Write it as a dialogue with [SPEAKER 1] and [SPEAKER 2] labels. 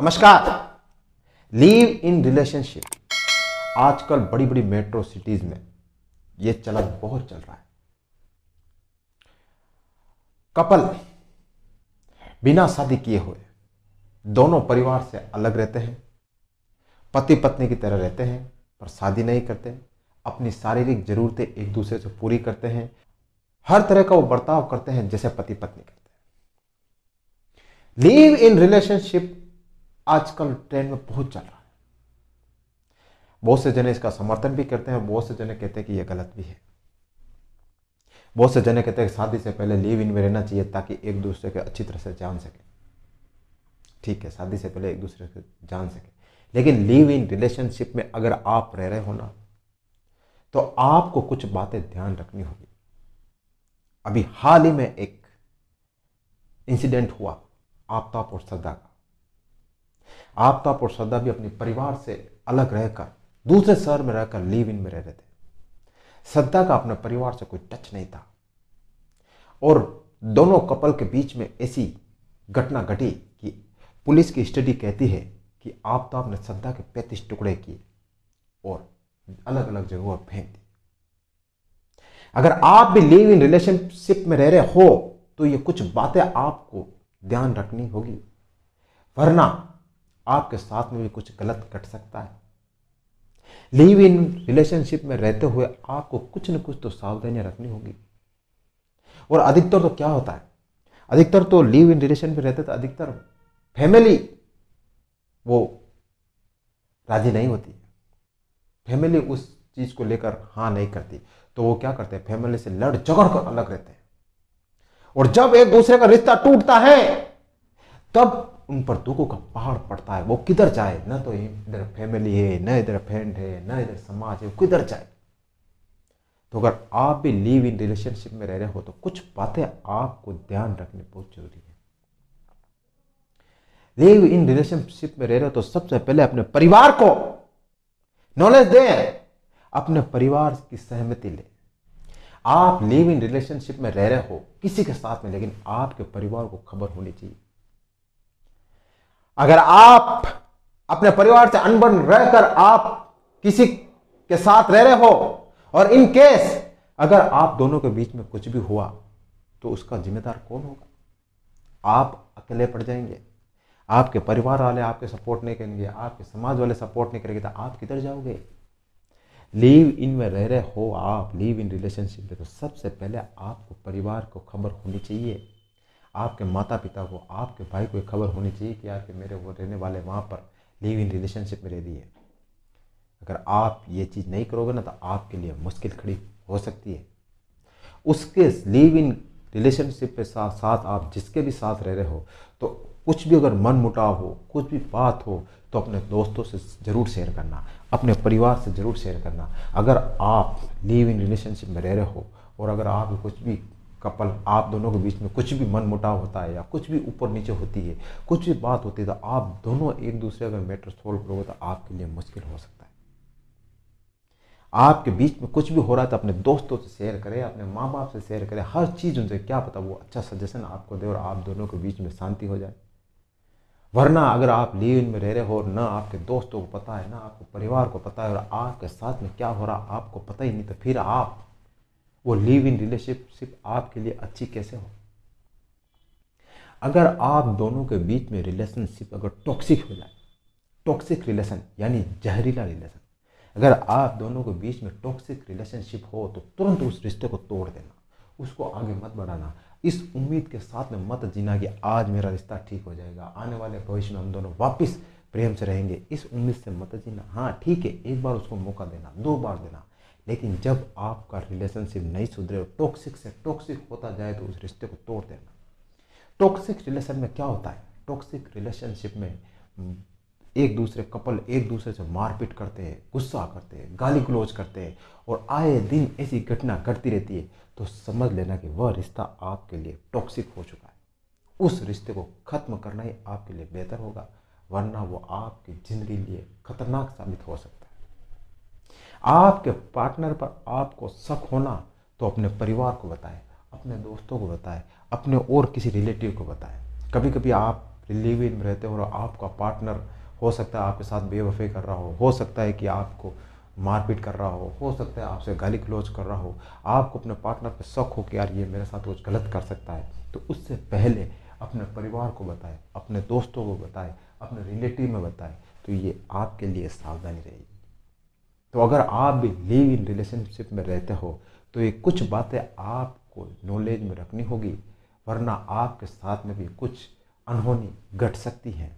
[SPEAKER 1] नमस्कार leave in relationship आजकल बड़ी बड़ी मेट्रो सिटीज में यह चलन बहुत चल रहा है कपल बिना शादी किए हुए दोनों परिवार से अलग रहते हैं पति पत्नी की तरह रहते हैं पर शादी नहीं करते अपनी शारीरिक जरूरतें एक दूसरे से पूरी करते हैं हर तरह का वो बर्ताव करते हैं जैसे पति पत्नी करते हैं लीव इन रिलेशनशिप आजकल ट्रेंड में बहुत चल रहा है बहुत से जने इसका समर्थन भी करते हैं और बहुत से जने कहते हैं कि यह गलत भी है बहुत से जने कहते हैं शादी से पहले लिव इन में रहना चाहिए ताकि एक दूसरे के अच्छी तरह से जान सके ठीक है शादी से पहले एक दूसरे से जान सके लेकिन लिव इन रिलेशनशिप में अगर आप रह रहे हो ना तो आपको कुछ बातें ध्यान रखनी होगी अभी हाल ही में एक इंसिडेंट हुआ आफ्ताब और सदा का आफ्ताब और श्रद्धा भी अपने परिवार से अलग रहकर दूसरे शहर में रहकर लिव इन में रह रहे थे श्रद्धा का अपने परिवार से कोई टच नहीं था और दोनों कपल के बीच में ऐसी घटना घटी कि पुलिस की स्टडी कहती है कि आफ्ताब ने श्रद्धा के पैंतीस टुकड़े किए और अलग अलग जगहों पर फेंक दिए अगर आप भी लिव इन रिलेशनशिप में रह रहे हो तो ये कुछ बातें आपको ध्यान रखनी होगी वरना आपके साथ में भी कुछ गलत घट सकता है लिव इन रिलेशनशिप में रहते हुए आपको कुछ न कुछ तो सावधानियां रखनी होगी और अधिकतर तो क्या होता है अधिकतर तो लिव इन रिलेशन में रहते तो अधिकतर फैमिली वो राजी नहीं होती फैमिली उस चीज़ को लेकर हाँ नहीं करती तो वो क्या करते हैं फैमिली से लड़ झगड़ कर अलग रहते हैं और जब एक दूसरे का रिश्ता टूटता है तब उन पर दुखों का पहाड़ पड़ता है वो किधर जाए ना तो इधर फैमिली है ना इधर फ्रेंड है ना इधर समाज है किधर जाए तो अगर आप भी लिव इन रिलेशनशिप में रह रहे हो तो कुछ बातें आपको ध्यान रखने बहुत जरूरी है लिव इन रिलेशनशिप में रह रहे हो तो सबसे पहले अपने परिवार को नॉलेज दें अपने परिवार की सहमति लें आप लिव इन रिलेशनशिप में रह रहे हो किसी के साथ में लेकिन आपके परिवार को खबर होनी चाहिए अगर आप अपने परिवार से अनबन रहकर आप किसी के साथ रह रहे हो और इन केस अगर आप दोनों के बीच में कुछ भी हुआ तो उसका जिम्मेदार कौन होगा आप अकेले पड़ जाएंगे आपके परिवार वाले आपके सपोर्ट नहीं करेंगे आपके समाज वाले सपोर्ट नहीं करेंगे तो आप किधर जाओगे लीव इन में रह रहे हो आप लीव इन रिलेशनशिप में तो सबसे पहले आपको परिवार को खबर होनी चाहिए आपके माता पिता को आपके भाई को खबर होनी चाहिए कि यार कि मेरे वो रहने वाले वहाँ पर लिव इन रिलेशनशिप में रह रही है अगर आप ये चीज़ नहीं करोगे ना तो आपके लिए मुश्किल खड़ी हो सकती है उसके लिव इन रिलेशनशिप के साथ साथ आप जिसके भी साथ रह रहे हो तो कुछ भी अगर मन मुटाव हो कुछ भी बात हो तो अपने दोस्तों से ज़रूर शेयर करना अपने परिवार से ज़रूर शेयर करना अगर आप लिव इन रिलेशनशिप में रह रहे हो और अगर आप कुछ भी कपल आप दोनों के बीच में कुछ भी मन मुटाव होता है या कुछ भी ऊपर नीचे होती है कुछ भी बात होती है तो आप दोनों एक दूसरे अगर मैटर सोल्व करोगे तो आपके लिए मुश्किल हो सकता है आपके बीच में कुछ भी हो रहा है तो अपने दोस्तों से शेयर करें अपने माँ बाप से शेयर करें हर चीज़ उनसे क्या पता वो अच्छा सजेशन आपको दे और आप दोनों के बीच में शांति हो जाए वरना अगर आप लीव में रह रहे हो और ना आपके दोस्तों को पता है ना आपको परिवार को पता है और आपके साथ में क्या हो रहा आपको पता ही नहीं तो फिर आप वो लिव इन रिलेशनशिप आपके लिए अच्छी कैसे हो अगर आप दोनों के बीच में रिलेशनशिप अगर टॉक्सिक हो जाए टॉक्सिक रिलेशन यानी जहरीला रिलेशन अगर आप दोनों के बीच में टॉक्सिक रिलेशनशिप हो तो तुरंत उस रिश्ते को तोड़ देना उसको आगे मत बढ़ाना इस उम्मीद के साथ में मत जीना कि आज मेरा रिश्ता ठीक हो जाएगा आने वाले भविष्य में हम दोनों वापस प्रेम से रहेंगे इस उम्मीद से मत जीना हाँ ठीक है एक बार उसको मौका देना दो बार देना लेकिन जब आपका रिलेशनशिप नहीं सुधरे टॉक्सिक से टॉक्सिक होता जाए तो उस रिश्ते को तोड़ देना टॉक्सिक रिलेशन में क्या होता है टॉक्सिक रिलेशनशिप में हम्म, एक दूसरे कपल एक दूसरे से मारपीट करते हैं गुस्सा करते हैं गाली गलोज करते हैं और आए दिन ऐसी घटना घटती रहती है तो समझ लेना कि वह रिश्ता आपके लिए टॉक्सिक हो चुका है उस रिश्ते को ख़त्म करना ही आपके लिए बेहतर होगा वरना वो आपकी ज़िंदगी लिए खतरनाक साबित हो सकता है आपके पार्टनर पर आपको शक होना तो अपने परिवार को बताएं अपने दोस्तों को बताएं अपने और किसी रिलेटिव को बताएं कभी कभी आप लिव इन में रहते हो और आपका पार्टनर हो सकता है आपके साथ बेवफे कर रहा हो हो सकता है कि आपको मारपीट कर रहा हो हो सकता है आपसे गाली गलोच कर रहा हो आपको अपने पार्टनर पर शक हो कि यार ये मेरे साथ कुछ गलत कर सकता है तो उससे पहले अपने परिवार को बताएं अपने दोस्तों को बताएं अपने रिलेटिव में बताएं तो ये आपके लिए सावधानी रहेगी तो अगर आप भी लिव इन रिलेशनशिप में रहते हो तो ये कुछ बातें आपको नॉलेज में रखनी होगी वरना आपके साथ में भी कुछ अनहोनी घट सकती है